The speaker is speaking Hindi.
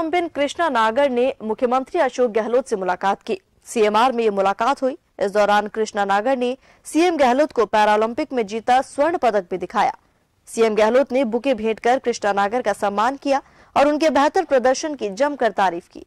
कोलंबियन कृष्णा नागर ने मुख्यमंत्री अशोक गहलोत से मुलाकात की सीएमआर में ये मुलाकात हुई इस दौरान कृष्णा नागर ने सीएम गहलोत को पैरालंपिक में जीता स्वर्ण पदक भी दिखाया सीएम गहलोत ने बुके भेंट कर कृष्णा नागर का सम्मान किया और उनके बेहतर प्रदर्शन की जमकर तारीफ की